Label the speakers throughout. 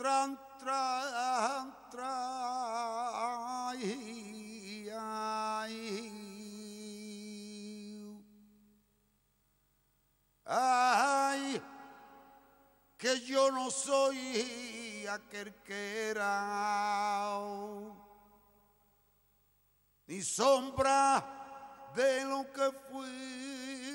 Speaker 1: tran, tran, tran. Ay, ay, ay, que yo no soy aquel que era, ni sombra de lo que fui.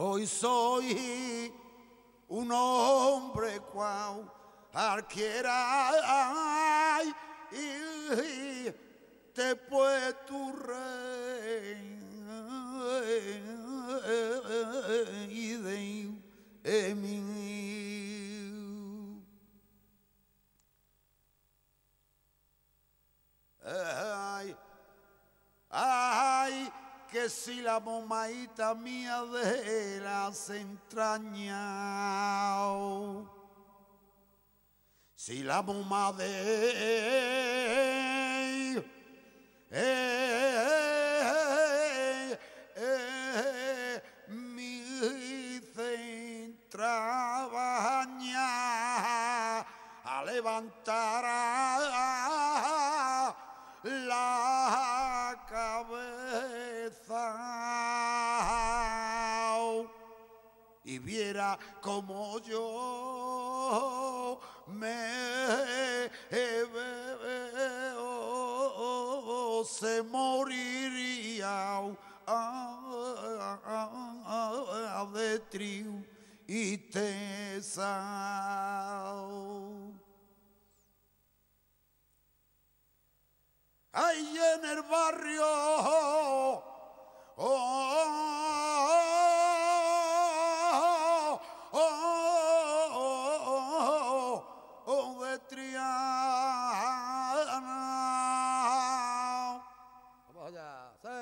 Speaker 1: Hoy soy un hombre cual cualquiera y te puedo si la bombaita mía de las entrañas, si la moma de eh, eh, eh, mi a levantar la viviera como yo me veo, se moriría de tristeza.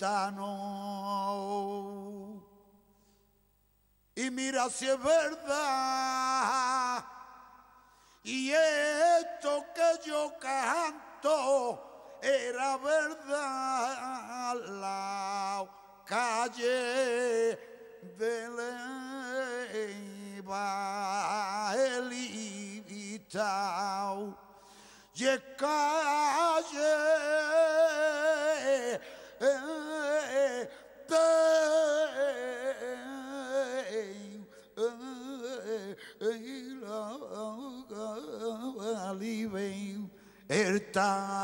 Speaker 1: Y mira si es verdad. Y esto que yo canto era verdad. La calle de la el Ibitao. Y calle está